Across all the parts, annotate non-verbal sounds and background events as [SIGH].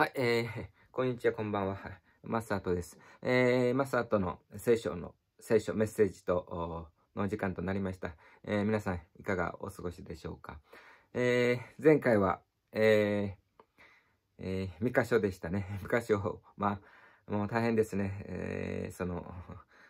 はい、えー、[LAUGHS] こんにちは、こんばんは。[LAUGHS] マスタートです。えー、マスタートの聖書の、聖書メッセージと、の時間となりました。えー、皆さん、いかがお過ごしでしょうか。えー、前回は、えー、えー、三箇所でしたね。[LAUGHS] 三箇所、まあ、もう大変ですね。えー、その、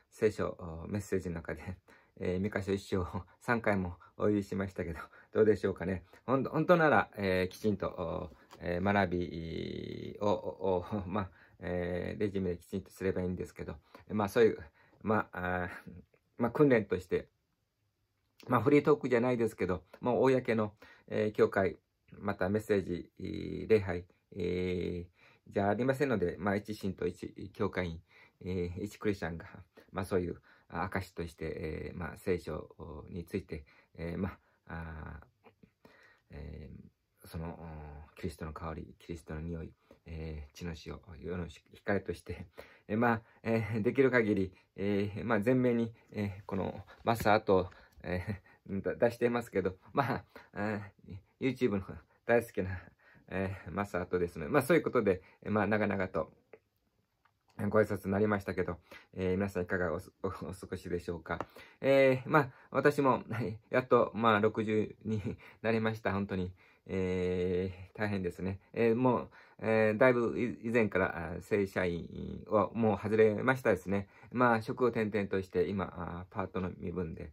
聖書、メッセージの中で、えー、三箇所一章3回もお言いしましたけど、どうでしょうかね。ほんと、本当なら、えー、きちんと、えー、学びを、[LAUGHS] まあ、えー、レジュメできちんとすればいいんですけど、まあそういう、まあ、あまあ、訓練として、まあフリートークじゃないですけど、もう公の、えー、教会、またメッセージ、礼拝、えー、じゃありませんので、まあ一神と一教会員、えー、一クリスチャンが、まあそういう証として、えー、まあ聖書について、えー、まあ、あえーその、キリストの香り、キリストの匂い、えー、血の塩、世の光として、えー、まあ、えー、できる限り、えー、まあ、前面に、えー、この、マスターと、えー、出していますけど、まあ、YouTube の大好きな、えー、マスターとですね、まあ、そういうことで、まあ、長々と、ご挨拶になりましたけど、えー、皆さんいかがお過ごしでしょうか。えー、まあ、私も、やっと、まあ、60になりました、本当に。えー、大変ですね。えー、もう、えー、だいぶ以前から正社員はもう外れましたですね。まあ、職を転々として、今、パートの身分で、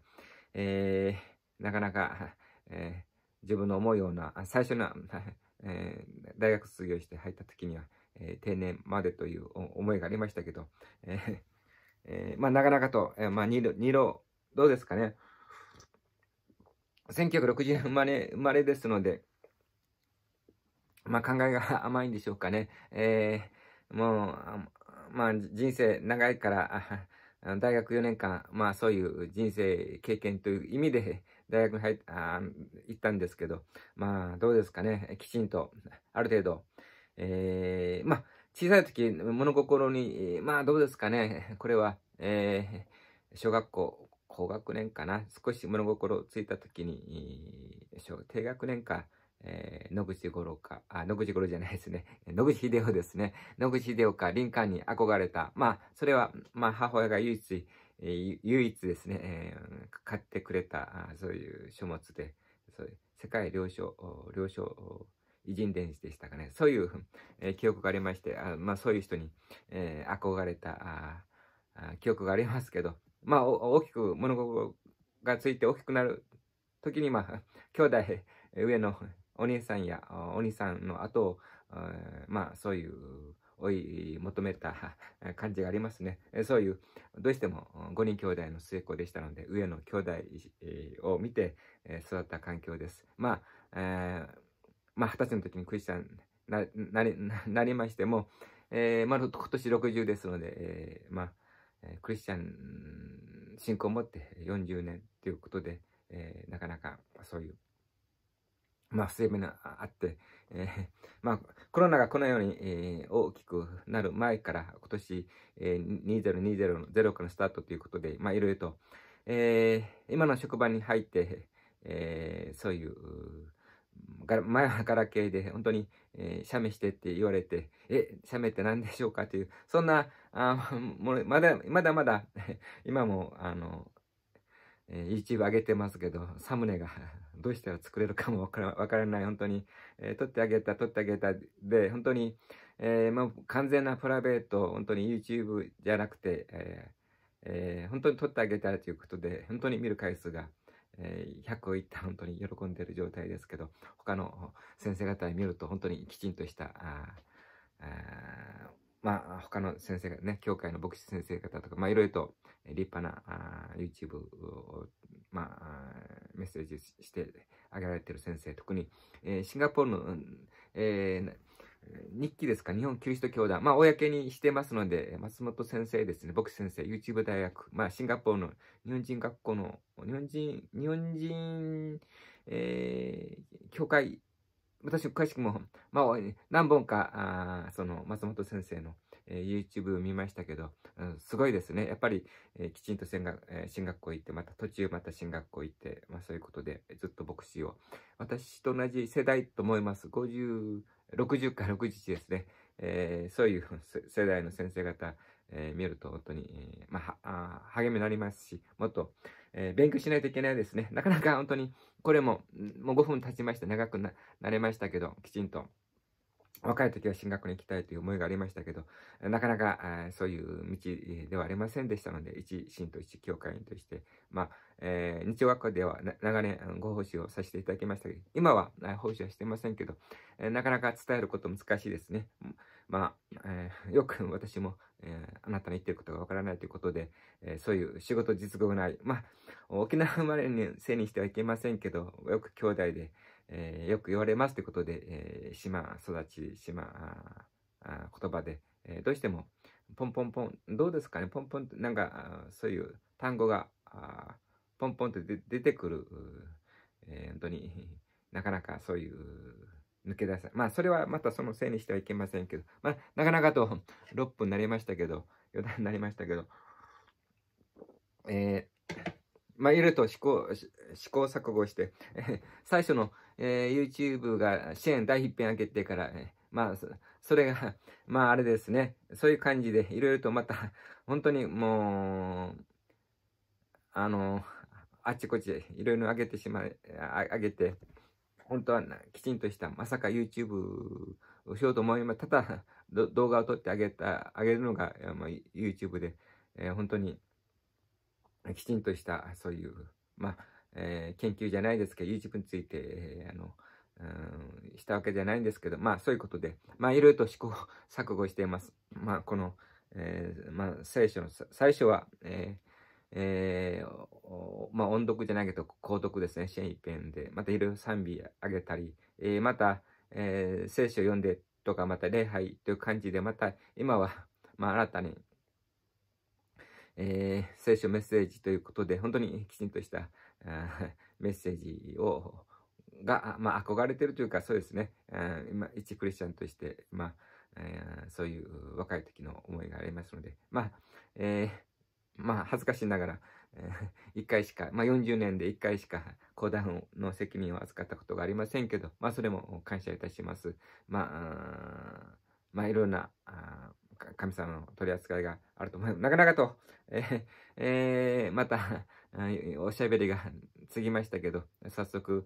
えー、なかなか、えー、自分の思うような、最初の、[LAUGHS] えー、大学卒業して入った時には、えー、定年までという思いがありましたけど、えーえー、まあ、なかなかと、えー、まあ、二度、二度、どうですかね。1960年生まれ、生まれですので、まあ、考えが [LAUGHS] 甘いんでしょうかね。えー、もう、まあ、人生長いから、大学4年間、まあ、そういう人生経験という意味で、大学に入っあ行ったんですけど、まあ、どうですかね。きちんと、ある程度、えー、まあ、小さい時、物心に、まあ、どうですかね。これは、えー、小学校、高学年かな。少し物心ついた時に、小低学年か、えー、野口五郎か、あ、野口五郎じゃないですね。[LAUGHS] 野口秀夫ですね。野口秀夫か、林間に憧れた。まあ、それは、まあ、母親が唯一、えー、唯一ですね、えー、買ってくれた、そういう書物で、そういう世界領書、領書、偉人伝子でしたかね。そういう、えー、記憶がありまして、あまあ、そういう人に、えー、憧れた記憶がありますけど、まあ、大きく物心がついて大きくなる時に、まあ、兄弟上のお姉さんやお兄さんの後を、まあそういう追い求めた [LAUGHS] 感じがありますね。そういう、どうしても5人兄弟の末っ子でしたので、上の兄弟を見て育った環境です。まあ、えー、まあ二十歳の時にクリスチャンななりなりましても、えー、まあ今年60ですので、えー、まあ、クリスチャン信仰を持って40年ということで、えー、なかなかそういうまあ、不正があって、えー、[LAUGHS] まあ、コロナがこのように、えー、大きくなる前から、今年、えー、2020の0からスタートということで、まあ、いろいろと、えー、今の職場に入って、えー、そういう、前はガラケーで本当に、えー、写メしてって言われて、え、写メって何でしょうかという、そんな、あもまだ、まだまだ、[LAUGHS] 今も、あの、えー、YouTube 上げてますけど、サムネがどうしたら作れるかもわからない、本当に、えー、撮ってあげた、撮ってあげた、で、本当に、えー、まあ、完全なプライベート、本当に YouTube じゃなくて、えーえー、本当に撮ってあげたということで、本当に見る回数が、えー、100をいった本当に喜んでいる状態ですけど、他の先生方に見ると本当にきちんとした、あまあ、他の先生がね、教会の牧師先生方とか、まあ、いろいろと立派なあ YouTube を、まあ、メッセージしてあげられてる先生、特に、えー、シンガポールの、えー、日記ですか、日本キリスト教団、まあ、公にしてますので、松本先生ですね、牧師先生、YouTube 大学、まあ、シンガポールの日本人学校の、日本人、日本人、えー、教会私詳しくも、[LAUGHS] まあ、何本か、あその、松本先生の、えー、YouTube 見ましたけど、すごいですね。やっぱり、えー、きちんと進学,、えー、進学校行って、また途中また進学校行って、まあそういうことで、ずっと牧師を。私と同じ世代と思います。50、60か61ですね。えー、そういう世代の先生方、えー、見ると本当に、えー、まあ、励みになりますし、もっと、えー、勉強しないといけないですね。なかなか本当に、これも、もう5分経ちました。長くなれましたけど、きちんと。若い時は進学に行きたいという思いがありましたけど、なかなかそういう道ではありませんでしたので、一信徒一教会員として、まえー、日曜学校では長年ご奉仕をさせていただきましたけど、今は奉仕はしてませんけど、えー、なかなか伝えること難しいですね。まあ、えー、よく私も、えあなたの言ってることがわからないということで、えそういう仕事実語がない。まあ、沖縄生まれにせいにしてはいけませんけど、よく兄弟で、えよく言われますということで、え島育ち、島言葉で、えどうしても、ポンポンポン、どうですかね、ポンポン、なんか、そういう単語が、ポンポンって出てくる、えー、本当に [LAUGHS] なかなかそういう抜け出せまあそれはまたそのせいにしてはいけませんけど、まあ、なかなかと6分 [LAUGHS] になりましたけど余談になりましたけど、えー、まあいろいろと試行試行錯誤して、[LAUGHS] 最初の、えー、YouTube が支援第一編上げてから、えー、まあそれがまああれですねそういう感じでいろいろとまた本当にもうあのあっちこっちでいろいろ上げてしまい、上げて、本当はきちんとした、まさか YouTube をしようと思いまただ、動画を撮ってあげた、あげるのが、まあ、YouTube で、えー、本当にきちんとした、そういう、まあ、えー、研究じゃないですけど、YouTube について、えー、あの、うん、したわけじゃないんですけど、まあそういうことで、まあいろいろと試行錯誤しています。まあこの、えー、まあ聖書の最初は、えーえー、まあ、音読じゃないけど、高読ですね。支援一遍で、またいろいろ賛美あげたり、えー、また、えー、聖書読んでとか、また礼拝という感じで、また今は、まあ、新たに、えー、聖書メッセージということで、本当にきちんとしたメッセージを、が、まあ、憧れてるというか、そうですね。今、一クリスチャンとして、まあ、えー、そういう若い時の思いがありますので、まあ、えーまあ、恥ずかしながら、えー、1回しか、まあ、40年で1回しか、講談の責任を扱ったことがありませんけど、まあ、それも感謝いたします。まあ、まあ、いろんな、神様の取り扱いがあると思います。なかなかと、えー、えー、また、おしゃべりが継ぎましたけど、早速、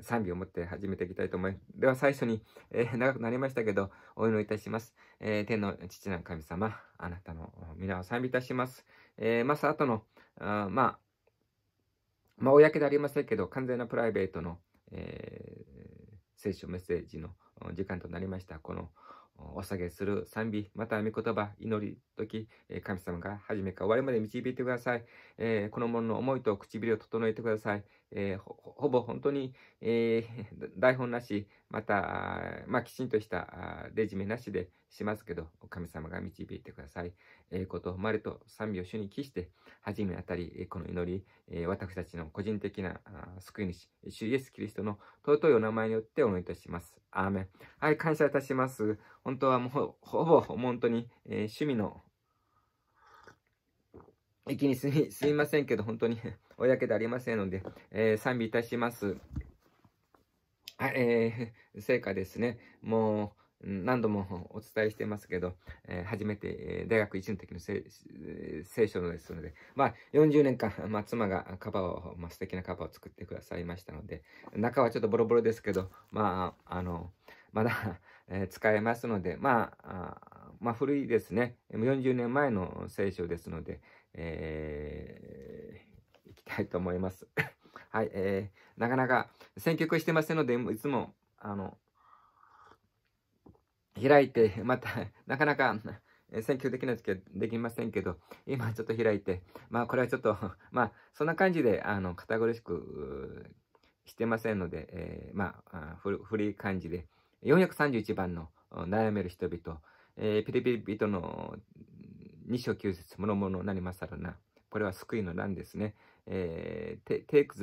賛美を持って始めていきたいと思います。では最初に、えー、長くなりましたけど、お祈りいたします。えー、天の父なる神様、あなたの皆を賛美いたします。えー、まさあとの、あまあ、まあ、公でありませんけど、完全なプライベートの、え聖書メッセージの時間となりました。このお下げする賛美、また御言葉、祈り、時、神様が初めから終わりまで導いてください。えこの者の思いと唇を整えてください。えー、ほぼ本当に、えー、[LAUGHS] 台本なし、また、まあ、きちんとしたレジュメなしでしますけど、神様が導いてください。えー、こと誉れと賛美を主に期して、初めあたり、この祈り、えー、私たちの個人的な救い主、主イエス・キリストの尊いお名前によってお祈りいたします。アーメン。はい、感謝いたします。本当はもう、ほぼ、本当に、えー、趣味の一気にすみ、すみませんけど、本当に [LAUGHS] おやけでありませんので、えー、賛美いたします。はい、えー、[LAUGHS] 成果ですね。もう、何度も [LAUGHS] お伝えしてますけど、えー、初めて、えー、大学1の時の聖聖書のですので、まあ、40年間、まあ、妻がカバーを、まあ、素敵なカバーを作ってくださいましたので、中はちょっとボロボロですけど、まあ、あの、まだえー、使えますので、まあ、あまあ、古いですね、40年前の聖書ですので、えー、いきたいと思います。[LAUGHS] はい、えー、なかなか選曲してませんので、いつも、あの、開いて、また、なかなか、選曲できないですけど、できませんけど、今ちょっと開いて、まあこれはちょっと、まあそんな感じで、あの、堅苦しくしてませんので、えー、まあ、古い感じで、431番の悩める人々、えー、ピリピリ人の2章9節ものものなりまさらな。これは救いの欄ですね。えー、take the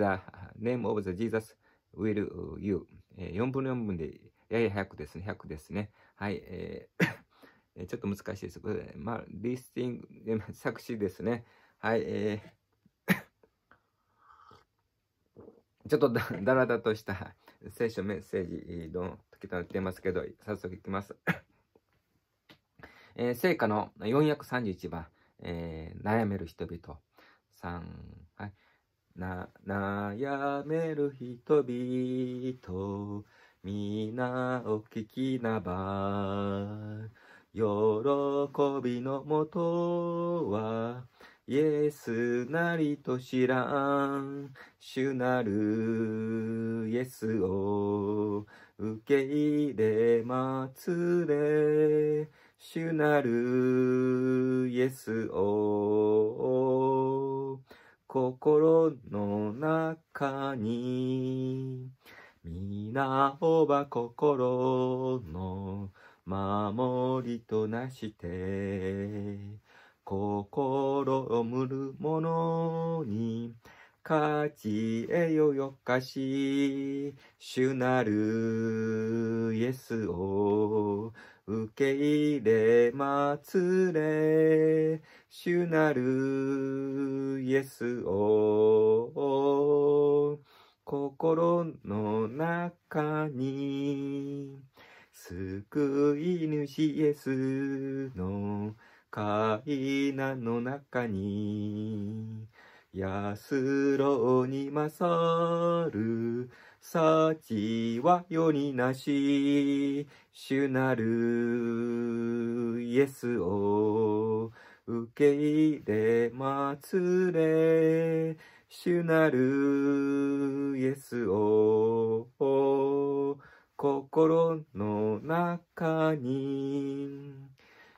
name of the Jesus will you。えー、4分の4分でやや100ですね。100ですね。はい。[COUGHS] えー、ちょっと難しいです。これ、まあ、リスティング、[LAUGHS] 作詞ですね。はい。えー、[COUGHS] ちょっとだだらだとした聖書メッセージの時となっていますけど、早速いきます。えー、聖歌の431番、えー、悩める人々さん、はい、な悩める人々皆お聞きなば喜びのもとはイエスなりと知らん主なるイエスを受け入れまつれ主なるイエスを心の中に皆おば心の守りとなして心をむる者に勝ちえよよかし主なるイエスを受け入れまつれ、主なるイエスを、心の中に、救い主イエスの階段の中に、安ろうに勝る幸は世になし、主なるイエスを受け入れ祭れ、主なるイエスを心の中に、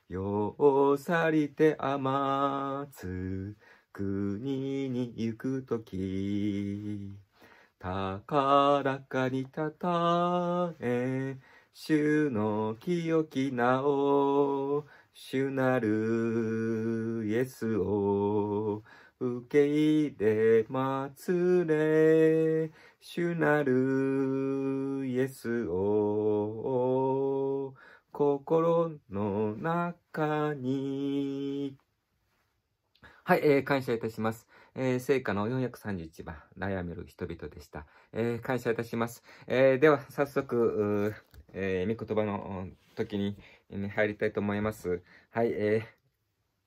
よを去りて甘つ国に行くとき、高らかにたたえ、主の清き名を、主なるイエスを、受け入れまつれ、主なるイエスを、心の中に。はい、えー、感謝いたします。えー、聖火の431番、悩める人々でした。えー、感謝いたします。えー、では、早速、えー、御言葉の時に、ね、入りたいと思います。はい、え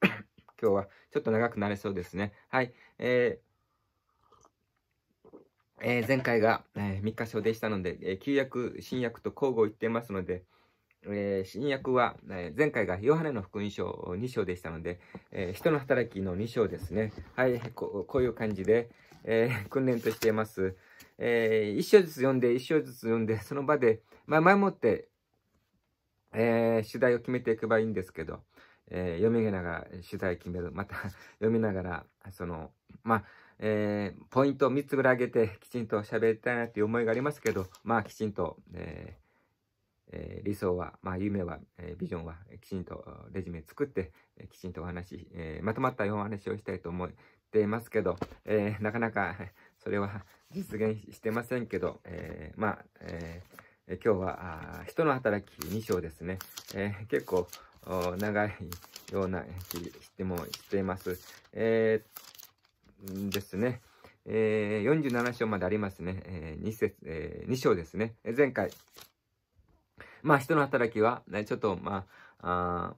ー、[COUGHS] 今日はちょっと長くなれそうですね。はい、えー、えー、前回が、えー、3箇所でしたので、えー、旧約、新約と交互言ってますので、えー、新約は、えー、前回がヨハネの福音書2章でしたので、えー、人の働きの2章ですね。はい、こういう感じで、え訓練としています。え一章ずつ読んで、一章ずつ読んで、その場で、まあ、前もって、えー、取材を決めていけばいいんですけど、え読みながら取材決める。また読みながら、その、まあ、えポイントを3つぐらい上げて、きちんと喋りたいなという思いがありますけど、まあ、きちんと、ええ理想は、まあ、夢は、えビジョンは、きちんとレジュメ作って、えきちんとお話、えまとまったようお話をしたいと思っていますけど、えなかなか [LAUGHS] それは実現してませんけど、えまあ、え今日は、人の働き2章ですね。え結構長いような気してもしています。えー、ですね。えー、47章までありますね。えー、2節、えー、2章ですね。前回、まあ、人の働きは、ね、ちょっと、まあ、あ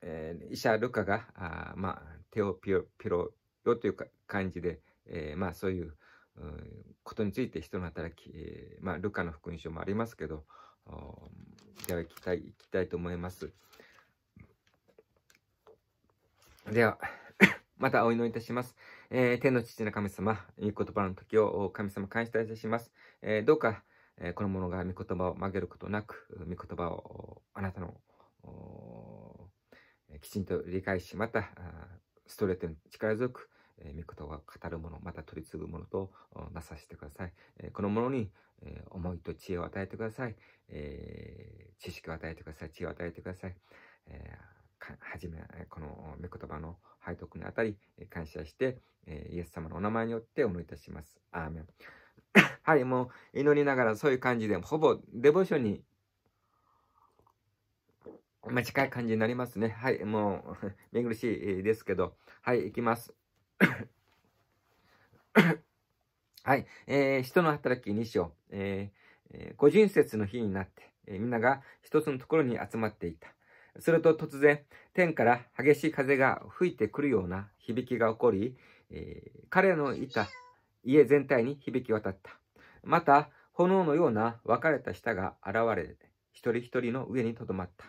えー、医者ルカが、あまあ、手をピロピロよというか感じで、えー、まあ、そういう、うん、ことについて人の働き、えー、まあ、ルカの福音書もありますけど、いただきたい、いきたいと思います。では、[COUGHS] またお祈りいたします。えー、天の父の神様、いい言葉の時を神様感謝いたします。えー、どうか、えこの者が御言葉を曲げることなく、御言葉をあなたのきちんと理解し、またストレートに力強く、えー、御言葉を語る者、また取り次ぐ者となさしてください。えこの者に、え思いと知恵を与えてください、え知識を与えてください。知恵を与えてください。えはじめ、この御言葉の背徳にあたり、感謝して、イエス様のお名前によってお祈りいたします。アーメン。はい、もう祈りながらそういう感じで、ほぼデボーションに、まあ、近い感じになりますね。はい、もう、めぐるしいですけど、はい、行きます。[COUGHS] はい、えー、人の働き2章、えー、個人説の日になって、えー、みんなが一つのところに集まっていた。すると突然、天から激しい風が吹いてくるような響きが起こり、えー、彼のいた家全体に響き渡った。また、炎のような分かれた舌が現れ、一人一人の上にとどまった。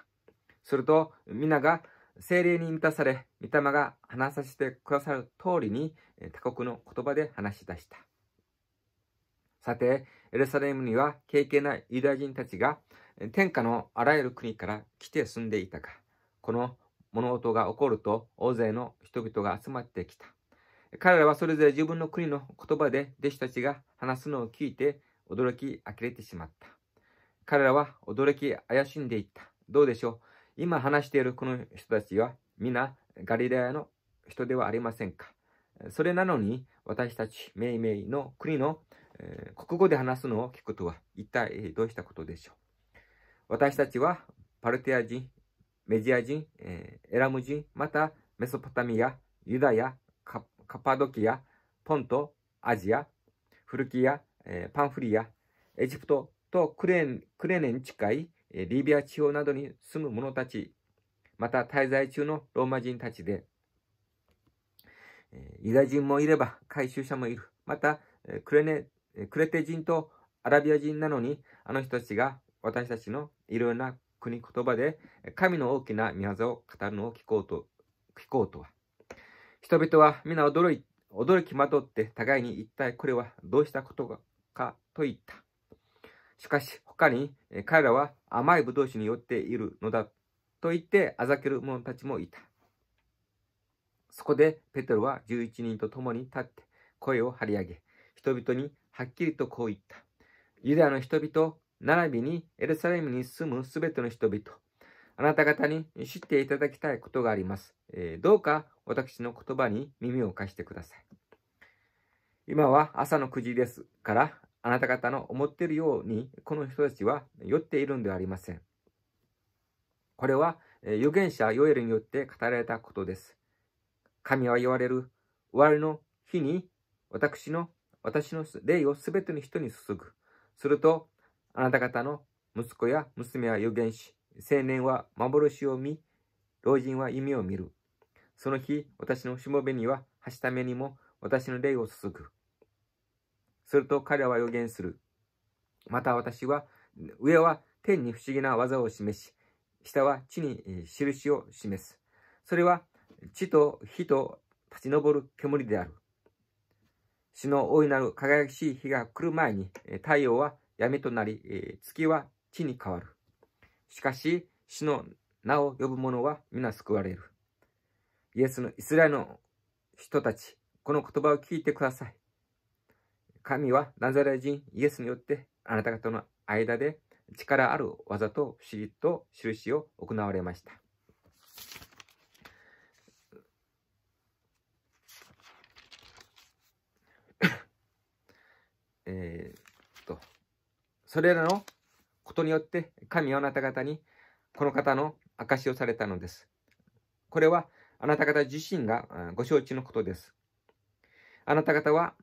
すると、皆が精霊に満たされ、御霊が話させてくださる通りに、他国の言葉で話し出した。さて、エルサレムには経験なユダヤ人たちが、天下のあらゆる国から来て住んでいたが、この物音が起こると大勢の人々が集まってきた。彼らはそれぞれ自分の国の言葉で弟子たちが話すのを聞いて驚き呆れてしまった。彼らは驚き怪しんでいった。どうでしょう今話しているこの人たちは皆ガリラヤの人ではありませんかそれなのに私たちメイメイの国の、国語で話すのを聞くとは一体どうしたことでしょう私たちはパルテア人、メジア人、えエラム人、またメソポタミア、ユダヤ、カパドキア、ポント、アジア、フルキア、えー、パンフリア、エジプトとクレンクレネに近い、えー、リビア地方などに住む者たち、また滞在中のローマ人たちで、えー、ユダ人もいれば回収者もいる。また、えー、クレネ、クレテ人とアラビア人なのに、あの人たちが私たちのいろいろな国言葉で神の大きな宮業を語るのを聞こうと、聞こうとは。人々は皆驚い驚きまとって互いに一体これはどうしたことかと言った。しかし他に彼らは甘い葡萄酒によっているのだと言ってあざける者たちもいた。そこでペテロは11人と共に立って声を張り上げ、人々にはっきりとこう言った。ユダヤの人々、並びにエルサレムに住むすべての人々、あなた方に知っていただきたいことがあります。えー、どうか私の言葉に耳を貸してください。今は朝の9時ですから、あなた方の思っているように、この人たちは酔っているんではありません。これは、えー、預言者ヨエルによって語られたことです。神は言われる、終わりの日に私の、私の霊をすべての人に注ぐ。すると、あなた方の息子や娘は預言し、青年は幻を見、老人は夢を見る。その日、私のしもべには、はしためにも、私の霊を注ぐ。すると彼は予言する。また私は、上は天に不思議な技を示し、下は地に印を示す。それは、地と火と立ち上る煙である。死の大いなる輝かしい日が来る前に、太陽は闇となり、月は地に変わる。しかし、主の名を呼ぶ者は皆救われる。イエスのイスラエルの人たち、この言葉を聞いてください。神はナザレ人イエスによってあなた方の間で力ある技と不思議と印を行われました。えっと、それらのこによって神はあなた方にこの方の証しをされたのです。これはあなた方自身がご承知のことです。あなた方は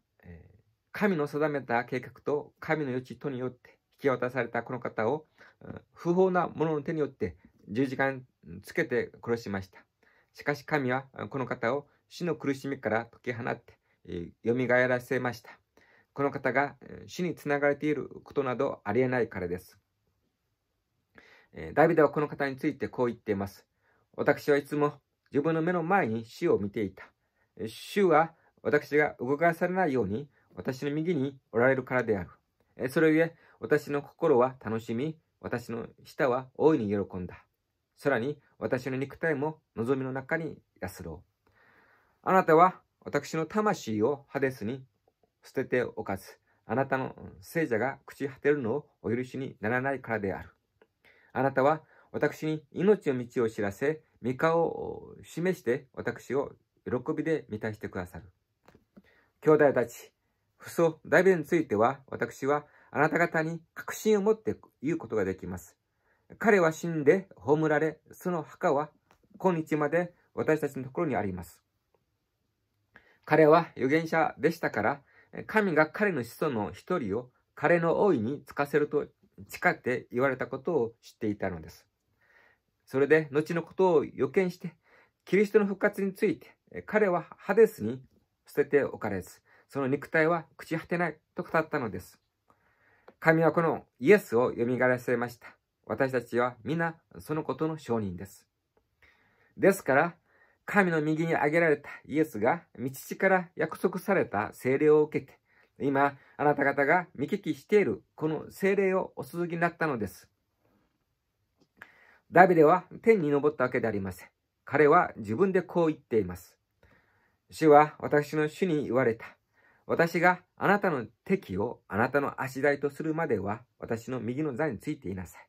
神の定めた計画と神の余地とによって引き渡されたこの方を不法な者の手によって十字架につけて殺しました。しかし神はこの方を死の苦しみから解き放ってよみがえらせました。この方が死につながれていることなどありえないからです。えダビデはこの方についてこう言っています。私はいつも自分の目の前に主を見ていた。主は私が動かされないように私の右におられるからである。それゆえ、私の心は楽しみ、私の舌は大いに喜んだ。さらに私の肉体も望みの中に安ろう。あなたは私の魂をハデスに捨てておかず、あなたの聖者が朽ち果てるのをお許しにならないからである。あなたは私に命の道を知らせ、御顔を示して私を喜びで満たしてくださる。兄弟たち、父祖大ビについては、私はあなた方に確信を持って言うことができます。彼は死んで葬られ、その墓は今日まで私たちのところにあります。彼は預言者でしたから、神が彼の子孫の一人を彼の王位につかせると誓って言われたことを知っていたのです。それで、後のことを予見して、キリストの復活について、彼はハデスに捨てておかれず、その肉体は朽ち果てないと語ったのです。神はこのイエスを蘇らせました。私たちは皆そのことの証人です。ですから、神の右に挙げられたイエスが、道地から約束された聖霊を受けて、今、あなた方が見聞きしているこの精霊をお続きになったのです。ダビデは天に昇ったわけでありません。彼は自分でこう言っています。主は私の主に言われた。私があなたの敵をあなたの足台とするまでは私の右の座についていなさい。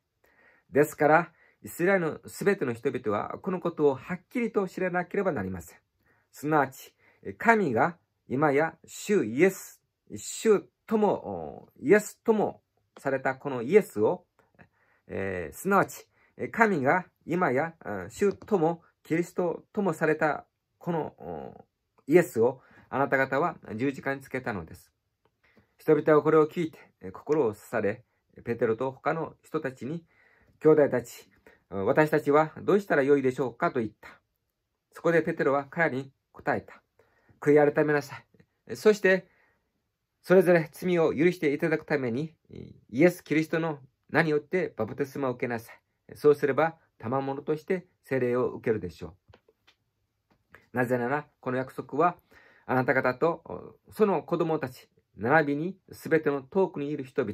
ですから、イスラエルのすべての人々はこのことをはっきりと知らなければなりません。すなわち、神が今や主イエス主とも、イエスともされたこのイエスを、えー、すなわち、神が今や主ともキリストともされたこのイエスをあなた方は十字架につけたのです。人々はこれを聞いて心を刺され、ペテロと他の人たちに、兄弟たち、私たちはどうしたらよいでしょうかと言った。そこでペテロは彼に答えた。悔い改めなさい。そしてそれぞれ罪を許していただくために、イエス・キリストの名によってバプテスマを受けなさい。そうすれば、賜物として聖霊を受けるでしょう。なぜなら、この約束は、あなた方とその子供たち、並びに全ての遠くにいる人々、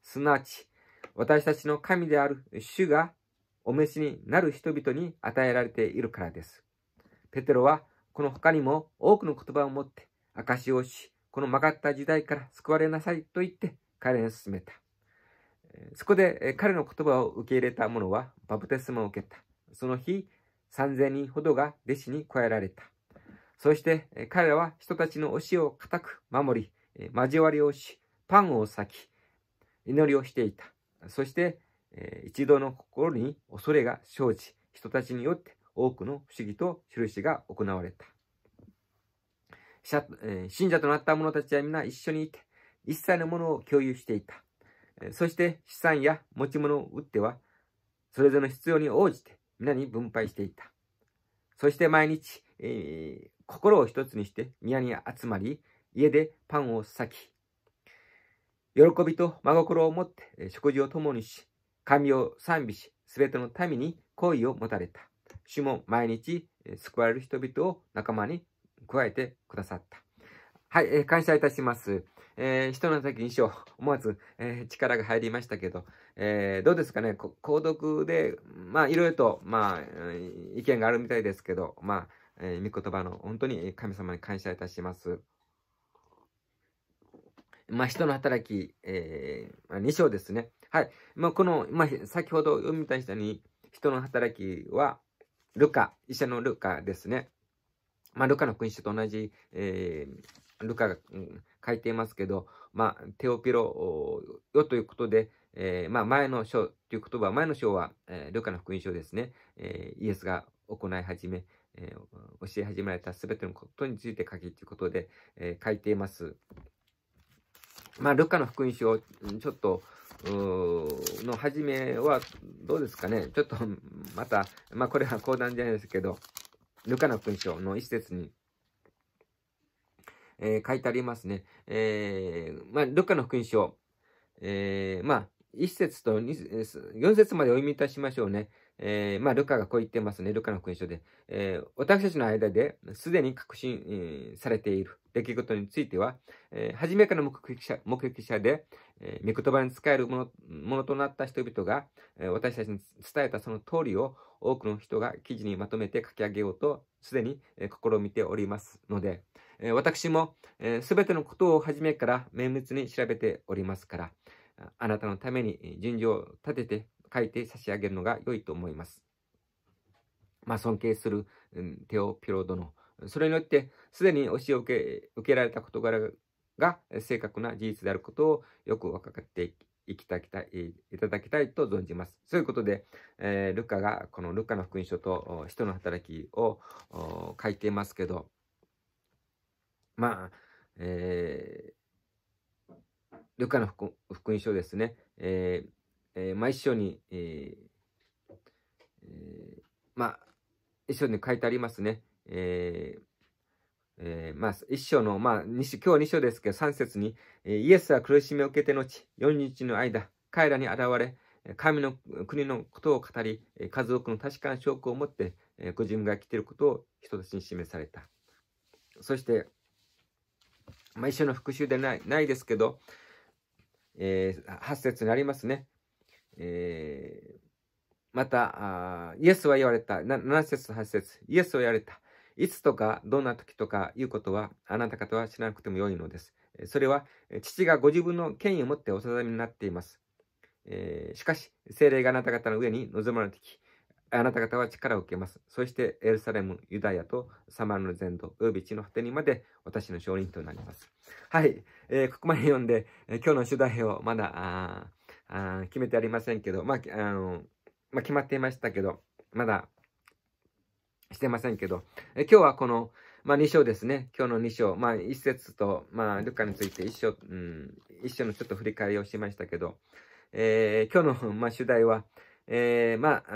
すなわち、私たちの神である主がお召しになる人々に与えられているからです。ペテロは、この他にも多くの言葉を持って、証しをし、この曲がった時代から救われなさいと言って彼に勧めた。そこで彼の言葉を受け入れた者はバプテスマを受けた。その日、3000人ほどが弟子に加えられた。そして彼らは人たちの教えを固く守り、交わりをし、パンを裂き、祈りをしていた。そして、一度の心に恐れが生じ、人たちによって多くの不思議と印が行われた。信者となった者たちは皆一緒にいて、一切のものを共有していた。そして資産や持ち物を売っては、それぞれの必要に応じて皆に分配していた。そして毎日、えー、心を一つにして宮に集まり、家でパンを裂き、喜びと真心を持って食事を共にし、神を賛美し、すべての民に好意を持たれた。主も毎日救われる人々を仲間に加えてくださった。はい、えー、感謝いたします。えー、人の時にし [LAUGHS] 思わず、えー、力が入りましたけど、えー、どうですかね、購読で、まあ、いろいろと、まあ、意見があるみたいですけど、まあ、えー、御言葉の本当に神様に感謝いたします。まあ、人の働き、えー、2章ですね。はい。まあ、この、まあ、先ほど読みた人に、人の働きは、ルカ、医者のルカですね。まあ、ルカの君主と同じ、えー、ルカが、うん、書いていますけど、まあ、テオピロよということで、えー、まあ、前の章という言葉は、前の章は、えー、ルカの福音書ですね、えイエスが行い始め、え教え始められたすべてのことについて書きということで、え書いています。まあ、ルカの福音書、ちょっと、の初めはどうですかねちょっとまた、まあこれは講談じゃないですけど、ルカの勲章の一節に、えー、書いてありますね。えー、まあ、ルカの勲章、えー、まあ、一節と四節までお読みいたしましょうね。えー、まあ、ルカがこう言ってますね。ルカの福音書で。えー、私たちの間ですでに確信、えー、されている出来事については、えー、初めから目撃者目撃者で、えー、御言葉に使えるものものとなった人々が、えー、私たちに伝えたその通りを多くの人が記事にまとめて書き上げようと、すでに、えー、試みておりますので、えー、私もすべ、えー、てのことを初めから綿密に調べておりますから、あなたのために順序を立てて書いて差し上げるのが良いと思います。まあ、尊敬する、うん、テオピロ殿。それによって、すでに教えを受け受けられた事柄が正確な事実であることをよく分かっていきたきたいいただきたいと存じます。そういうことで、えー、ルカがこのルカの福音書と人の働きを書いていますけど、まあ、えー、ルカの福音書ですね、えーえー、まあ、一緒に、えーえー、まあ、一緒に書いてありますね。えーえー、まあ、一章の、まあ、今日二章ですけど、三節に、えー、イエスは苦しみを受けて後、4日の間、彼らに現れ、神の国のことを語り、数多くの確かな証拠を持って、えご自分が生きていることを人たちに示された。そして、まあ、一章の復習でないないですけど、えー、節にありますね。えー、またイエスは言われた。7節8節イエスは言われた。いつとかどんな時とかいうことはあなた方は知らなくてもよいのです。それは父がご自分の権威を持ってお定めになっています。えー、しかし、精霊があなた方の上に望まれてき、あなた方は力を受けます。そしてエルサレム、ユダヤとサマルの全土、及び地の果てにまで私の証人となります。はい、えー、ここまで読んで、今日の主題をまだ、あ決めてありませんけど、まあ、あの、まあ、決まっていましたけど、まだしてませんけど、え今日はこの、まあ、2章ですね。今日の2章。まあ、1節と、まあ、ルカについて1章、うん、1章のちょっと振り返りをしましたけど、えー、今日の、まあ、主題は、えー、まあ、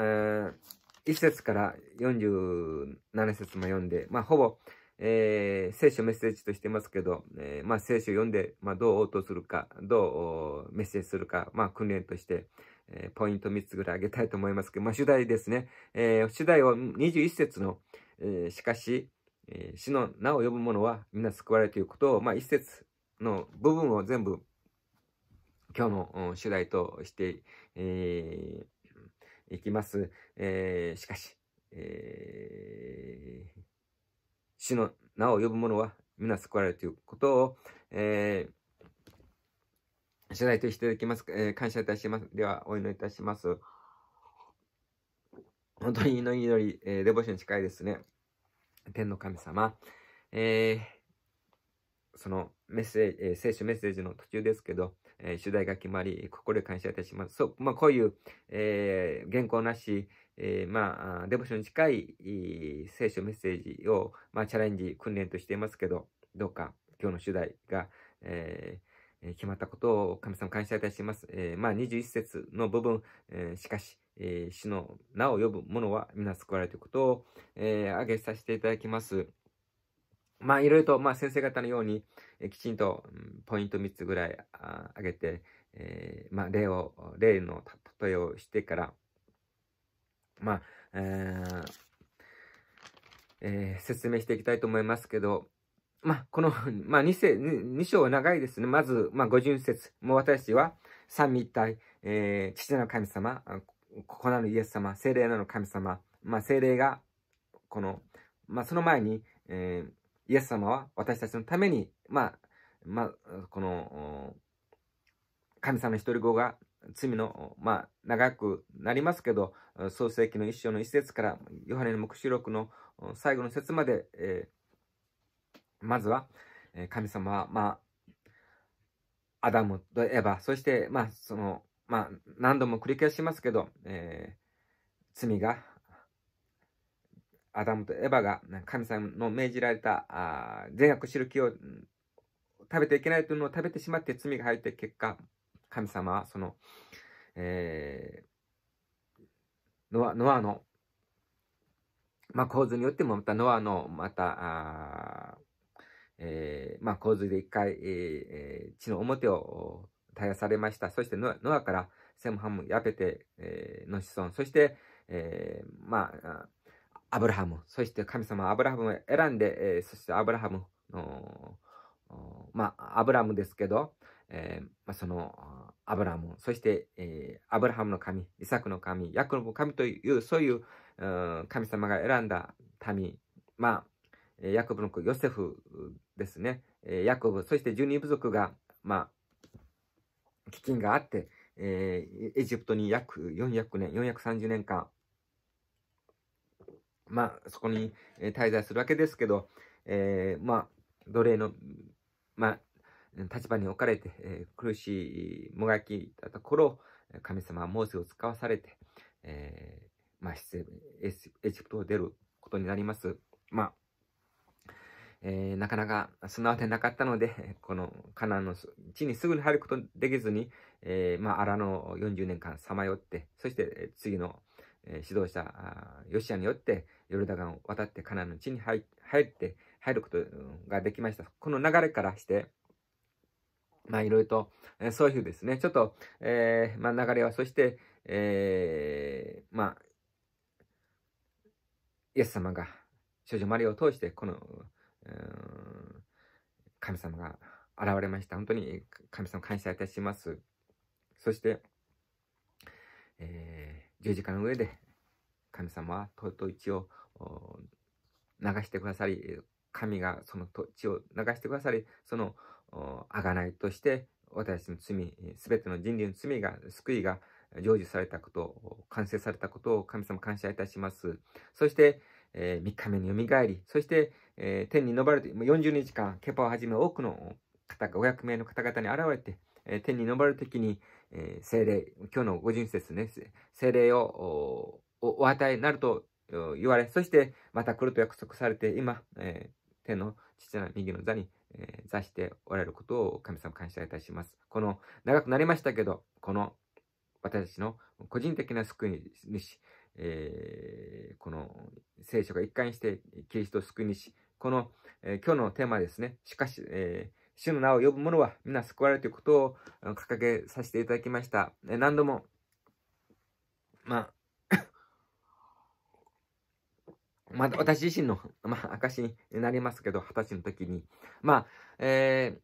1節から47節も読んで、まあ、ほぼ、えー、聖書メッセージとしてますけど、えー、まあ、聖書を読んで、まあ、どう応答するか、どうメッセージするか、まあ、訓練として、えー、ポイント3つぐらいあげたいと思いますけど、まあ、主題ですね。えー、主題を21節の、えー、しかし、えー、死の名を呼ぶ者は皆救われということを、まあ、1節の部分を全部、今日の主題として、えー、いきます。えー、しかし、えー主の名を呼ぶ者は皆救われるということを、えー、謝罪としていただきます、えー、感謝いたします。では、お祈りいたします。本当に祈り祈り、えー、デボーション近いですね。天の神様。えー、そのメッセージ、えー、聖書メッセージの途中ですけど、えー、主題が決まり、心で感謝いたします。そう、まあ、こういう、えー、原稿なし、えー、まあ、デボッションに近い聖書メッセージを、まあ、チャレンジ、訓練としていますけど、どうか今日の主題が、えー、決まったことを神様感謝いたします。えー、まあ、21節の部分、えー、しかし、えー、主の名を呼ぶ者は皆救われるということを、えー、挙げさせていただきます。まあ、いろいろと、まあ、先生方のように、えー、きちんと、ポイント3つぐらいあ挙げて、えー、まあ、例を、例の例えをしてから、まあ、えーえー、説明していきたいと思いますけど、まあ、この、[LAUGHS] まあ2世、2, 章は長いですね。まず、まあ、五巡節。もう私は三密体、えー、父なる神様、子なるイエス様、精霊なる神様。まあ、精霊が、この、まあ、その前に、えー、イエス様は私たちのために、まあ、まあ、この、神様一人子が罪の、まあ、長くなりますけど、創世記の一章の一節から、ヨハネの目視録の最後の節まで、えー、まずは、神様は、まあ、アダムとエヴァ、そして、まあ、その、まあ、何度も繰り返しますけど、えー、罪が、アダムとエヴァが神様の命じられたあ善悪知る木を食べていけないというのを食べてしまって罪が入って結果神様はその、えー、ノアノアの、まあ、洪水によってもまたノアのまたあ、えーまあ、洪水で一回、えー、地の表を絶やされましたそしてノアノアからセムハムやペて、えー、の子孫そして、えー、まあアブラハムそして神様アブラハムを選んで、えー、そしてアブラハムのまあアブラムですけどえー、まあ、そのアブラム、そして、えー、アブラハムの神、イサクの神、ヤクブの神という、そういう、う神様が選んだ民、まあ、ヤクブの子ヨセフですね、えー、ヤクブ、そして十二部族が、まあ、飢饉があって、えー、エジプトに約400年、430年間、まあ、そこに滞在するわけですけど、えー、まあ、奴隷の、まあ、立場に置かれて、えー、苦しいもがきたところ、神様はモーセを使わされて、えー、まあ、エジプトを出ることになります。まあ、えー、なかなか備わってなかったので、このカナンの地にすぐに入ることできずに、えー、まあ、荒の40年間さまよって、そして次の指導者、ヨシアによって、ヨルダガンを渡ってカナンの地に入って、入ることができました。この流れからして、まあ、いろいろと、えそういうですね、ちょっと、えー、まあ、流れは、そして、えー、まあ、イエス様が、少女マリオを通して、この、神様が現れました。本当に神様感謝いたします。そして、えー、十字架の上で、神様は尊い血を流してくださり、神がその血を流してくださり、その贖がないとして、私たちの罪、すべての人類の罪が、救いが成就されたこと、完成されたことを神様感謝いたします。そして、えー、3日目によみがえり、そして、えー、天に昇ると40日間、ケパをはじめ多くの方が、500名の方々に現れて、えー、天に昇る時に、えー、精霊、今日の五ですね、精霊をお与えになると言われ、そしてまた来ると約束されて、今、えー、天の父な右の座にえー、座しておられることを神様感謝いたします。この、長くなりましたけど、この、私たちの個人的な救い主、えー、この聖書が一貫してキリストを救い主、この、えー、今日のテーマですね、しかし、えー、主の名を呼ぶ者は皆救われるということを掲げさせていただきました。何度も、まあ、まあ、私自身の、まあ、証になりますけど、二十歳の時に。まあ、え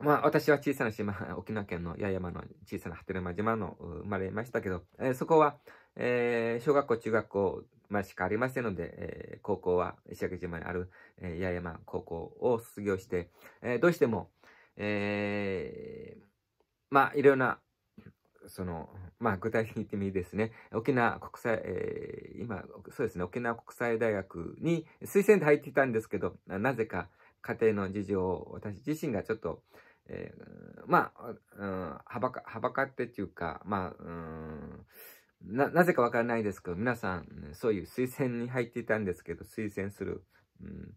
ー、まあ、私は小さな島、沖縄県の八重山の小さな波照間島の生まれましたけど、えー、そこは、えー、小学校、中学校、まあ、しかありませんので、えー、高校は石垣島にある、えー、八重山高校を卒業して、えー、どうしても、えー、まあ、いろいろなその、まあ、具体的に言ってもいいですね、沖縄国際、えー、今、そうですね、沖縄国際大学に推薦で入っていたんですけど、なぜか家庭の事情を私自身がちょっと、えー、まあ、うん、はばか、はばかってっていうか、まあ、うん、な、なぜかわからないですけど、皆さん、そういう推薦に入っていたんですけど、推薦する、うん、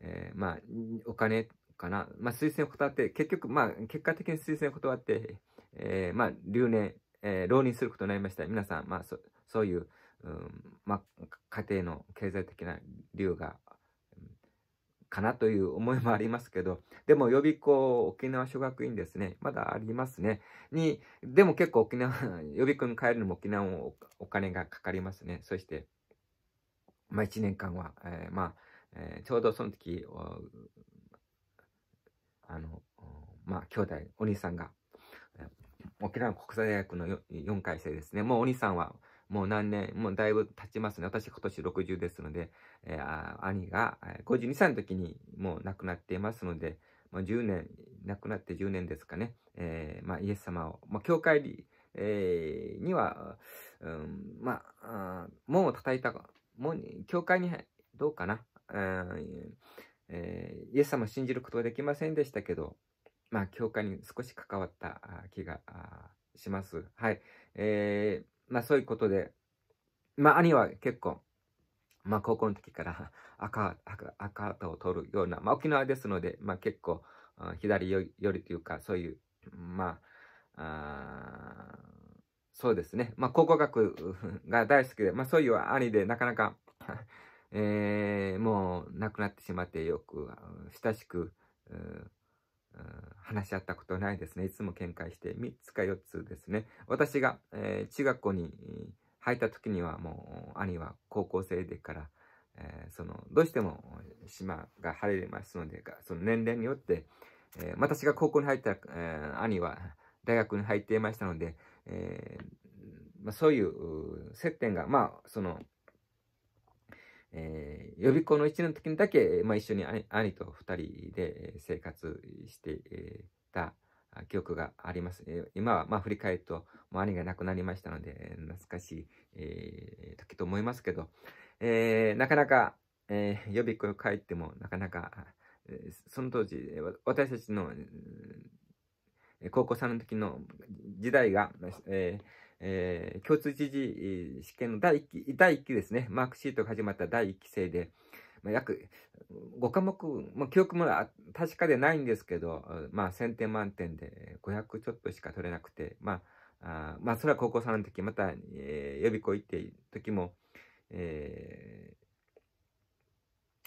えー、まあ、お金かな、まあ、推薦を断って、結局、まあ、結果的に推薦を断って、えー、まあ、留年、えー、浪人することになりました。皆さん、まあ、そそういう、うんまあ、家庭の経済的な理由が、かなという思いもありますけど、でも予備校、沖縄小学院ですね、まだありますね。に、でも結構沖縄、[LAUGHS] 予備校に帰るのも沖縄もお金がかかりますね。そして、まあ、1年間は、えー、まあ、えー、ちょうどその時、あの、まあ、兄弟、お兄さんが、沖縄国際大学の 4, 回生ですね。もうお兄さんは、もう何年、もうだいぶ経ちますね。私今年60ですので、えー、兄が52歳の時にもう亡くなっていますので、ま10年、亡くなって10年ですかね。えー、まあ、イエス様を、まあ、教会に、えー、には、うん、まあ、門を叩いた、門に、教会に、どうかな、えー、イエス様を信じることはできませんでしたけど、まあ、教科に少し関わった気がします。はい。えー、まあ、そういうことで、まあ、兄は結構、まあ、高校の時から赤、赤、赤旗を取るような、まあ、沖縄ですので、まあ、結構、左寄りというか、そういう、まあ、あそうですね。まあ、考古学が大好きで、まあ、そういう兄で、なかなか [LAUGHS] えー、もう亡くなってしまってよく親しく話し合ったことないですね。いつも見解して3つか4つですね。私が、えー、中学校に入った時にはもう兄は高校生でから、えー、そのどうしても島が晴れますのでその年齢によって、えー、私が高校に入った、え兄は大学に入っていましたので、えまあ、そういう接点がまあそのえー、予備校の1年の時にだけ、まあ、一緒に兄と2人で生活してた記憶があります。今は、まあ、振り返ると、もう兄が亡くなりましたので、懐かしい、えー、時と思いますけど、えー、なかなか、えー、予備校に帰っても、なかなか、えその当時、私たちの、高校3の時の時代が、えーえー、共通知事試験の第1期、第1期ですね、マークシートが始まった第1期生で、まあ、約5科目、まあ、記憶も確かでないんですけど、まあ、1000点満点で500ちょっとしか取れなくて、まあ、あまあ、それは高校3の時、また、えー、予備校行って時も、え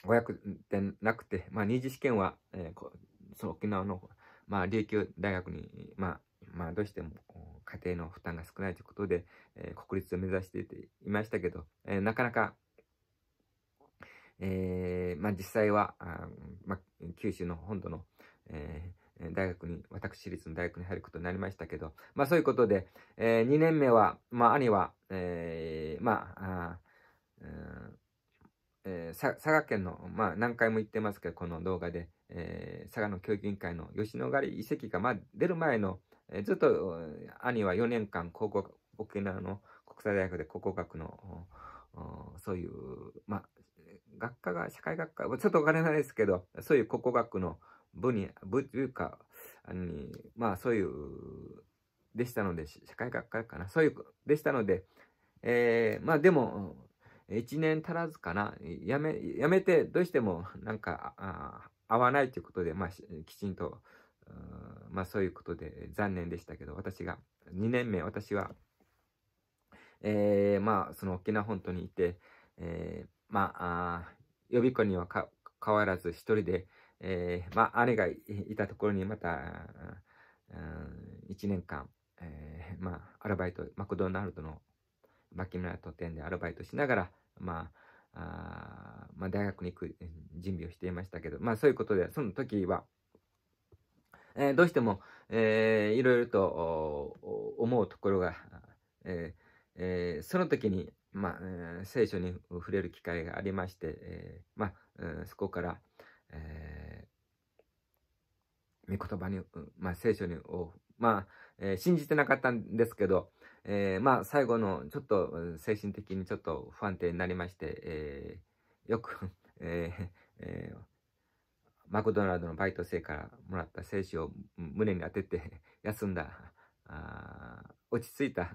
ー、500点なくて、まあ、二次試験は、えー、その沖縄の、まあ、琉球大学に、まあ、まあ、どうしても、家庭の負担が少ないということで、え国立を目指していましたけど、えなかなか、えまあ、実際はあ、まあ、九州の本土の、え大学に、私立の大学に入ることになりましたけど、まあそういうことで、えー、2年目は、まあ兄は、えー、まあ、あえー、佐賀県の、まあ何回も言ってますけど、この動画で、えー、佐賀の教育委員会の吉野ヶ里遺跡が、まあ出る前の、えずっと兄は4年間高校沖縄の国際大学で考古学のそういう、まあ、学科が社会学科ちょっとお金ないですけどそういう考古学の部に部というかにまあそういうでしたので社会学科かなそういうでしたので、えー、まあでも1年足らずかなやめやめてどうしてもなんか合わないということで、まあ、きちんと。まあそういうことで残念でしたけど、私が、2年目私は、えー、まあその沖縄本島にいて、えー、まあ予備校には変わらず一人で、えー、まあ姉がいたところにまた、うん、1年間、えー、まあアルバイト、マクドナルドの牧村と店でアルバイトしながら、まあ、あまあ、大学に行く準備をしていましたけど、まあそういうことで、その時は、えー、どうしても、えー、いろいろと思うところが、えーえー、その時に、まあ、えー、聖書に触れる機会がありまして、えー、まあ、えー、そこから、えー、御言葉に、まあ、聖書に、まあ、えー、信じてなかったんですけど、えー、まあ、最後のちょっと精神的にちょっと不安定になりまして、えー、よくえー、えーマクドナルドのバイト生からもらった精子を胸に当てて [LAUGHS] 休んだ、あ落ち着いた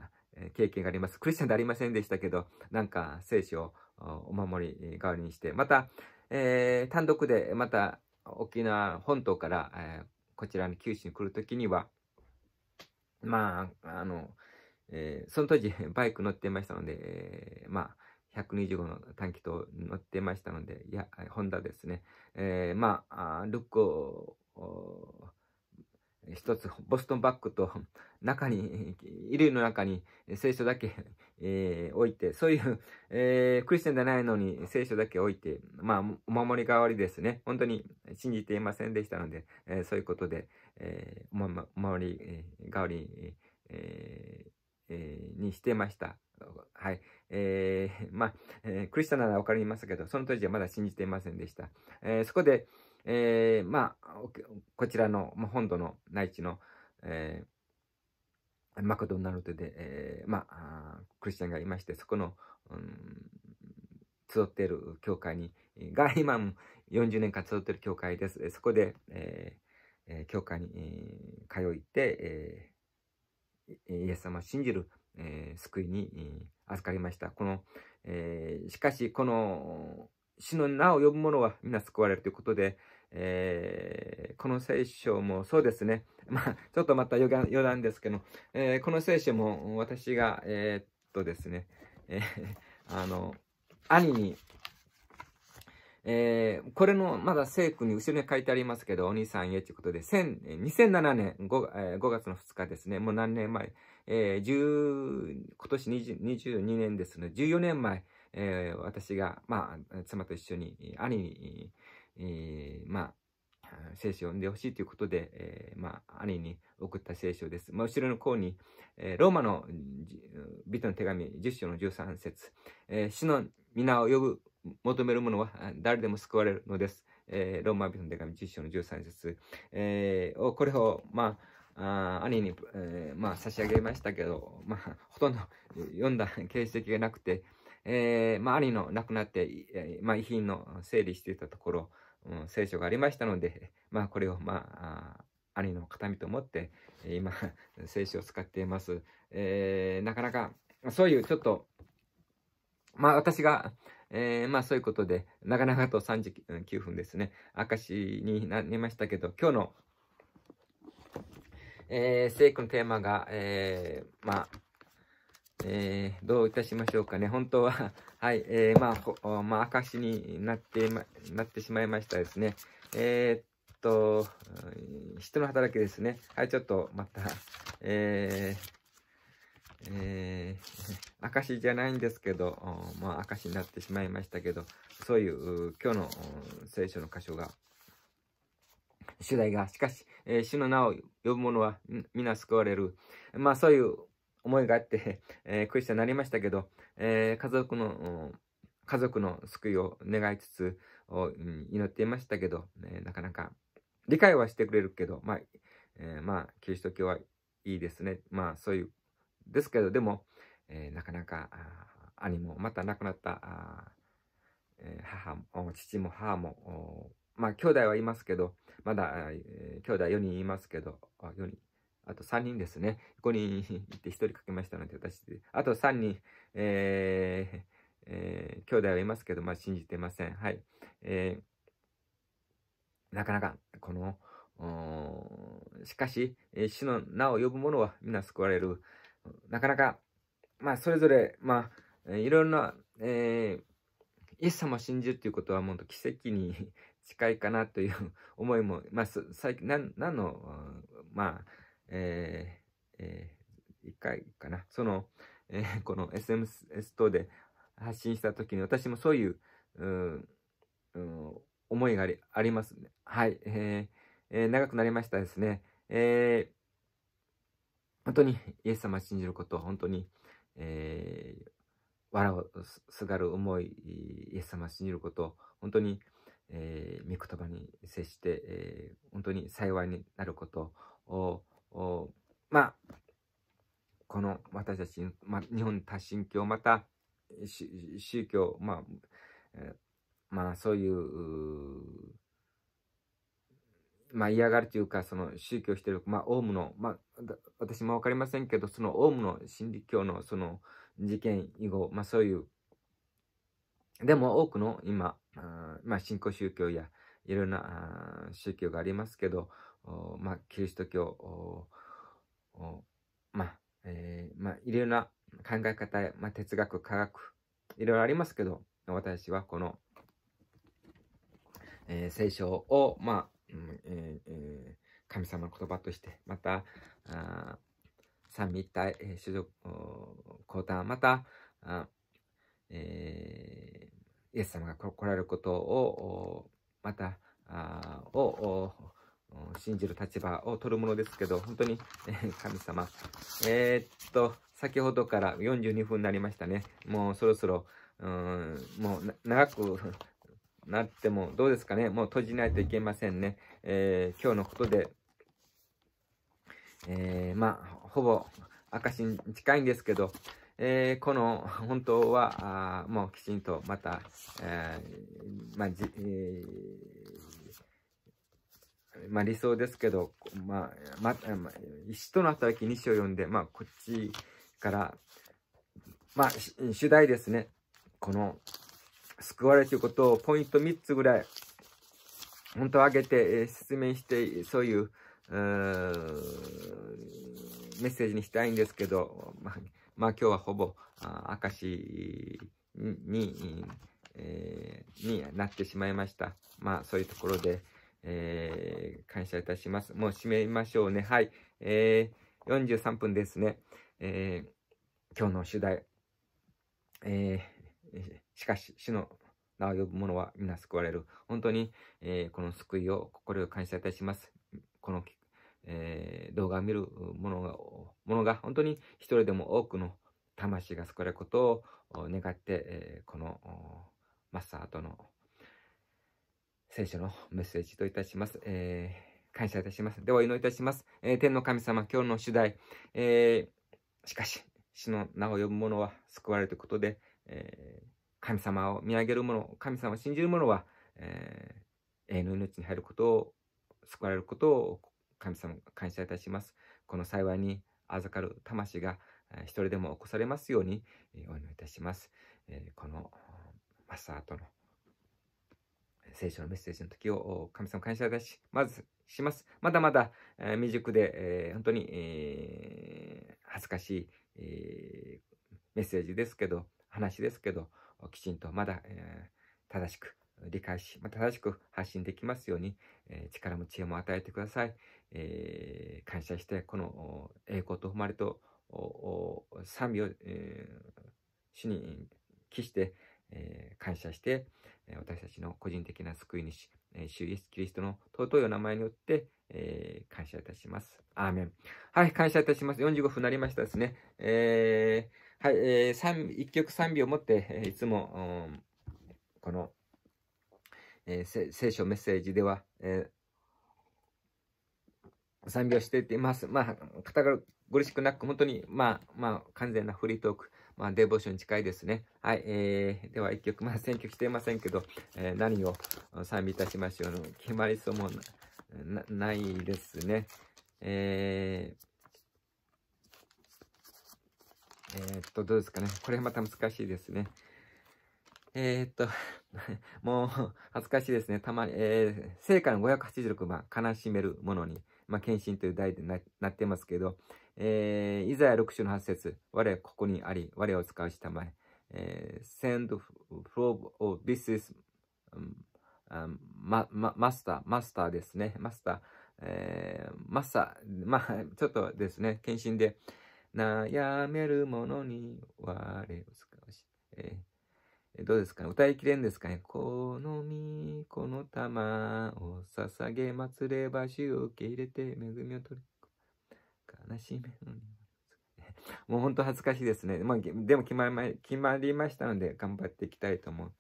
経験があります。クリスチャンでありませんでしたけど、なんか精子をお守り代わりにして、また、えー、単独で、また沖縄本島から、えー、こちらに九州に来るときには、まあ、あの、えー、その当時バイク乗ってましたので、えー、まあ、125の短期と乗ってましたので、いや、ホンダですね。えー、まあ、ルックを、一つボストンバッグと中に衣類の中に聖書だけ、えー、置いてそういう、えー、クリスチャンじゃないのに聖書だけ置いてまあお守り代わりですね本当に信じていませんでしたので、えー、そういうことで、えお守り代わり、えにしてました、はい。えー、[LAUGHS] まあ、えー、クリスチャンならわかりますけど、その当時はまだ信じていませんでした。えー、そこで、えー、まあ、こちらの、まあ、本土の内地の、えー、マクドナルドで、えー、まあ、クリスチャンがいまして、そこの、うん、集っている教会に、が [LAUGHS] 今も40年間集っている教会です。そこで、えー、教会に、えー、通いって、えー、イエス様を信じるえー、救いに、えー、預かりました。この、えー、しかし、この、死の名を呼ぶ者は皆救われるということで、えー、この聖書もそうですね。[LAUGHS] まあ、ちょっとまた余談余談ですけど、えー、この聖書も私が、えー、っとですね、え [LAUGHS] あの、兄に、えこれのまだ聖句に後ろに書いてありますけど、お兄さんへということで、2007年 5,、え5月の2日ですね、もう何年前、えー、10今年22年ですので、14年前、えー、私が、まあ、妻と一緒に、兄に、えー、まあ、聖書を読んでほしいということで、えー、まあ、兄に送った聖書です。まあ、後ろの項に、えー、ローマの人の手紙10章の13節、えー、死の皆を呼ぶ、求める者は誰でも救われるのです。えー、ローマ人の手紙10章の13節、えー、これを、まあ、あ兄に、えー、まあ、差し上げましたけど、まあ、ほとんど読んだ [LAUGHS] 形跡がなくて、えー、まあ、兄の亡くなって、えー、まあ、遺品の整理していたところ、うん、聖書がありましたので、まあ、これを、まあ、あ兄の形見と思って、今、[LAUGHS] 聖書を使っています。えー、なかなか、そういうちょっと、まあ、私が、えー、まあそういうことで、なかなかと39分ですね、証になりましたけど、今日のえー、聖句のテーマが、えー、まあ、えー、どういたしましょうかね。本当は [LAUGHS] はい、えー、まあ、まあ、証になって、ま、なってしまいましたですね。えー、っと、人の働きですね。はい、ちょっとまた、えー、えー、証じゃないんですけど、まあ、証になってしまいましたけど、そういう今日の聖書の箇所が主題が、しかし、えー、主の名を呼ぶ者は皆救われる。まあそういう思いがあって、[LAUGHS] えー、クリスチャンになりましたけど、えー、家族の、家族の救いを願いつつ、祈っていましたけど、えなかなか理解はしてくれるけど、まあ、えまあ、キリスト教はいいですね。まあそういう、ですけど、でも、えなかなか兄も、また亡くなった母も、父も母も、まあ兄弟はいますけど、まだ、えー、兄弟4人いますけど、あ、4人。あと3人ですね。5人いて1人かけましたので、私、あと3人、えー、えー、兄弟はいますけど、まあ信じてません。はい。えー、なかなか、この、しかし、え主の名を呼ぶ者は皆救われる。なかなか、まあ、それぞれ、まあ、いろいろな、えー、イエス様を信じるということは、もと奇跡に近いかなという思いも、まあ、最近、何の、まあ、えー、えー、一回かな。その、えー、この SMS 等で発信した時に私もそういう、うん、うん、思いがありありますね。はい、えー、えー、長くなりましたですね。えー、本当にイエス様を信じることは本当に、えー、笑をすがる思い、イエス様を信じること、本当に、えー、御言葉に接して、えー、本当に幸いになることを、まあ、この私たち、まあ、日本多神教、また宗教、まあ、えー、まあ、そういう、まあ、嫌がるというか、その宗教してる、まあ、オウムの、まあ、私も分かりませんけど、そのオウムの心理教のその事件以後、まあ、そういうでも多くの今、まあ、信仰宗教やいろんな宗教がありますけど、まあ、キリスト教、まあ、えー、まあ、いろんな考え方や、まあ、哲学、科学、いろいろありますけど、私はこの、えー、聖書を、まあ、うんえー、神様の言葉として、また、三位一体、種族、交代、また、えー、イエス様が来られることを、また、あを、信じる立場を取るものですけど、本当に、えー、神様。えー、っと、先ほどから42分になりましたね。もうそろそろ、うん、もう長くなってもどうですかね。もう閉じないといけませんね。えー、今日のことで、えー、まあ、ほぼ証に近いんですけど、えー、この本当はあもうきちんとまた、えー、まあじえー、まあ、理想ですけど、まあ、ま、ま、一との働き2章読んで、まあ、こっちから、まあ、主題ですね。この、救われということをポイント3つぐらい、本当上挙げて、えー、説明して、そういう、うメッセージにしたいんですけど、まあまあ今日はほぼ明石に、えー、になってしまいました。まあそういうところで、えー、感謝いたします。もう締めましょうね。はい。えー、43分ですね。えー、今日の主題。えしかし、主の名を呼ぶ者は皆救われる。本当に、えこの救いを、心を感謝いたします。この、え動画を見る者ものが本当に一人でも多くの魂が救われることを願って、えこのマスターとの聖書のメッセージといたします。えー、感謝いたします。ではお祈りいたします。えー、天の神様、今日の主題、えー、しかし、死の名を呼ぶ者は救われるということで、え神様を見上げる者、神様を信じる者は、え永遠の命に入ることを、救われることを神様、感謝いたします。この幸いに預かる魂が一人でも起こされますようにお祈りいたします。このマスターとの聖書のメッセージの時を神様感謝いたし、まずします。まだまだ、未熟で、え本当に、恥ずかしい、メッセージですけど、話ですけど、きちんとまだ、え正しく理解し、また正しく発信できますように、えー、力も知恵も与えてください。えー、感謝して、この栄光と誉れと賛美を、えー、主に帰して、え感謝して、私たちの個人的な救い主、えー、主イエスキリストの尊いお名前によって、え感謝いたします。アーメン。はい、感謝いたします。45分になりましたですね。えはい、えー、1曲賛美を持って、いつも、この、えー、聖書メッセージでは、えー、賛美をしています。まあ、が苦しくなく、本当に、まあ、まあ、完全なフリートーク、まあ、デーボーションに近いですね。はい、えー、では一曲、まあ、選曲していませんけど、えー、何を賛美いたしましょうの決まりそうもないですね。えー、えー、っと、どうですかね。これまた難しいですね。えー、っと、[LAUGHS] もう、恥ずかしいですね。たまに、えー、聖火の586番、悲しめるものに、まあ、献身という題でなってますけど、えー、イザヤ6章の8節我ここにあり、我を使うしたまえ、えー、send f r o m of this is、ま、ま、マスター、マスターですね。マスター、えマスター、まあ、ちょっとですね、献身で、悩めるものに我を使うし、えーどうですかね歌いきれんですかねこのみ、この玉を捧げ祭れば主を受け入れて恵みを取り、悲しめのに。[LAUGHS] もうほんと恥ずかしいですね。まあ、でも決まりま決まりましたので頑張っていきたいと思う。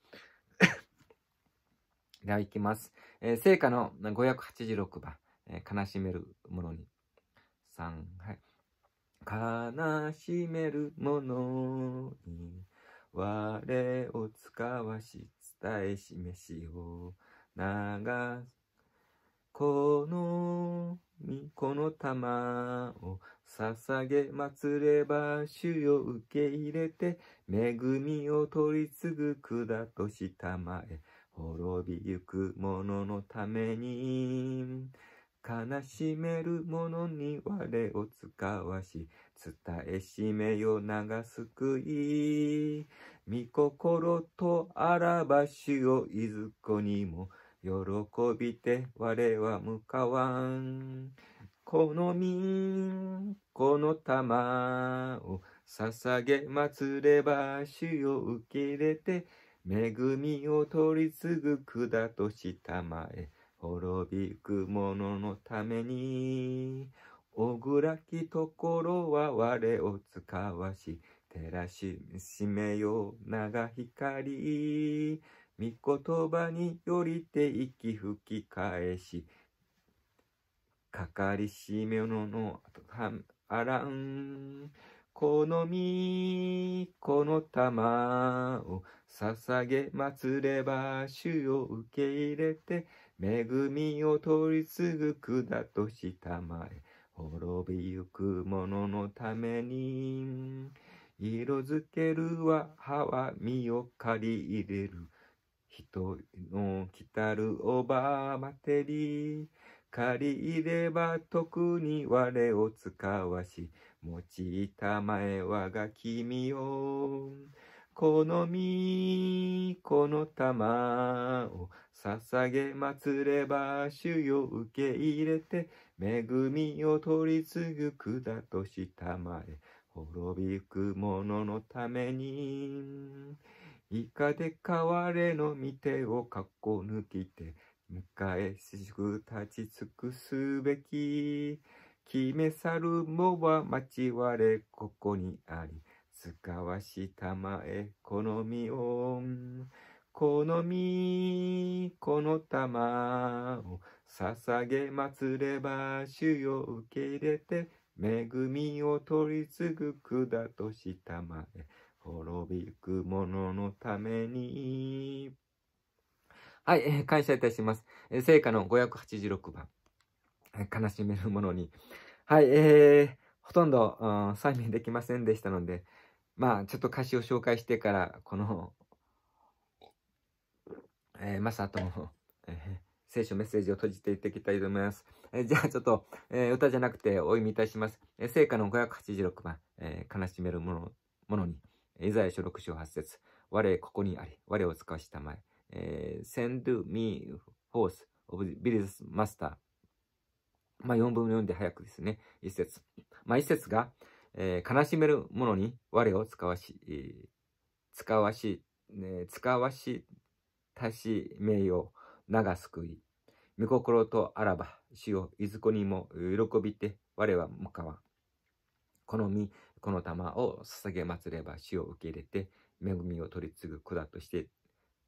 [COUGHS] では行きます。えー、聖歌の586番、えー、悲しめるものに。3、はい。悲しめるものに。我を使わし伝え示しを流すこのみこの玉を捧げ祭れば主を受け入れて恵みを取り継ぐ管としたまえ滅びゆく者のために悲しめる者に我を使わし伝えしめよ長すくい。御心とあらばしをいずこにも、喜びて我は向かわん。この民、この玉を捧げ祭れば主を受け入れて、恵みを取り継ぐ管としたまえ、滅びく者のために、おぐらきところは我を使わし、照らししめよう長光。御言葉によりて息吹き返し、かかりしめののあらん。この身、この玉を捧げ祭れば主を受け入れて、恵みを取り継ぐ管としたまえ。滅びゆくもののために色づけるは葉はみを借り入れる人の来たるオバマテリ借り入れば特に我を使わし用いたまえ我が君を好みこの玉を捧げ祭れば主よ受け入れて恵みを取り継ぐ管としたまえ滅びゆく者のためにいかで変われの御手をかっこ抜きて迎えしく立ち尽くすべき決め去るもは待ちわれここにあり使わしたまえのみをこの身、この玉を捧げ祭れば主を受け入れて、恵みを取り継ぐ管としたまえ、滅びゆく者のために。はい、えー、感謝いたします。えー、聖歌の586番、えー、悲しめる者に。はい、えー、ほとんど、うん、催眠できませんでしたので、まあ、ちょっと歌詞を紹介してから、このえー、ターとも、えー、聖書メッセージを閉じていっていきたいと思います。えー、じゃあちょっと、え歌じゃなくてお読みいたします。え聖歌の586番、え悲しめる者のに、イザヤ書6章8節我ここにあり、我を使わしたまえ、え Send me force of b i n e s master。まあ、4分の4で早くですね、一節。まあ、一節が、えー、悲しめる者に我を使わし、えー、使わし、えー、使わしたし名誉、長救い。御心とあらば、死をいずこにも喜びて、我は向かわん。この身、この玉を捧げ祭れば死を受け入れて、恵みを取り継ぐ子だとして、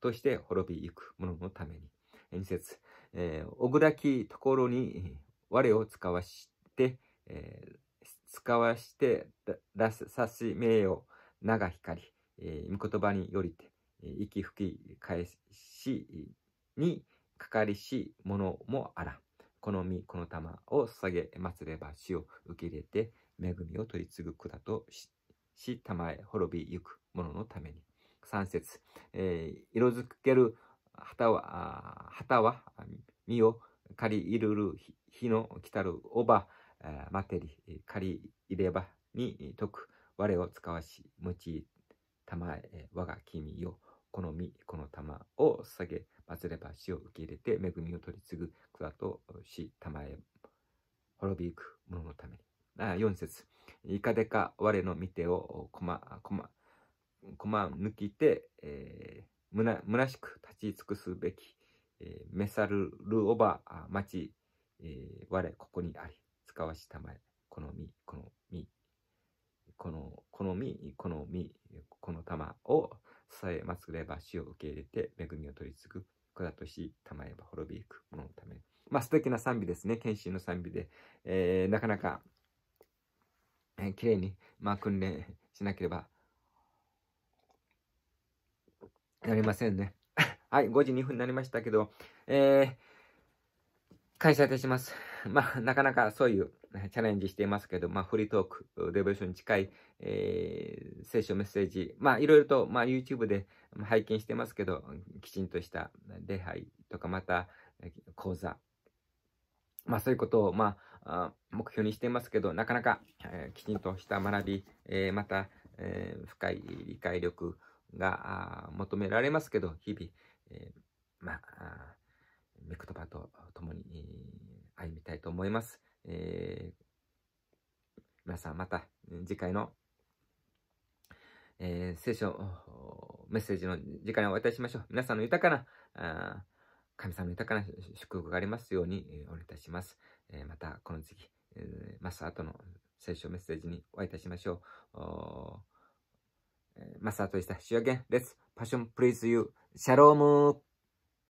として滅びゆく者のために。二節、えー、おぐらきところに [LAUGHS] 我を使わして、えー、使わして出すし名誉長光、えー、御言葉によりて、息吹き返しにかかりし者もあらん。この身、この玉を捧げ祭れば死を受け入れて、恵みを取り継ぐだとし、し玉へ滅びゆく者のために。3節、えー、色づける旗は、旗は、身を借り入る日の来たるおば、待てり、借り入ればに解く、我を使わし、持ち、玉へ我が君よ。この身、この玉を捧げ、祭れば死を受け入れて、恵みを取り継ぐ蔵と死、玉へ滅びゆく者のために。あ4節いかでか我の見てをこま、こま、こま抜きて、えー、むな、むなしく立ち尽くすべき、えー、メサルルオバ町、えー、我ここにあり、使わしたまえ、この身、この身、この、この身、この実、この玉をさえまつれば死を受け入れて恵みを取り継ぐ子だとしたまえば滅びゆく者のためまあ素敵な賛美ですね謙信の賛美で、えー、なかなか、えー、綺麗にまあ訓練しなければなりませんね [LAUGHS] はい5時2分になりましたけど、えー、感謝いたしますまあなかなかそういう [LAUGHS] チャレンジしていますけど、まあ、フリートーク、デボーションに近い、えー、聖書メッセージ、まあ、いろいろと、まあ、YouTube で拝見してますけど、きちんとした礼拝とか、また、講座、まあ、そういうことを、まあ、目標にしていますけど、なかなか、えー、きちんとした学び、えー、また、えー、深い理解力が求められますけど、日々、えー、まあ、ミクトバと共に、歩みたいと思います。えー、皆さんまた次回の、えー、聖書、メッセージの次回をお渡ししましょう。皆さんの豊かな、神様の豊かな祝福がありますように、お願いいたします。えー、またこの次、えー、マス後の聖書メッセージにお会いいたしましょう。マスターとした主予言、Let's Passion Please You シャローム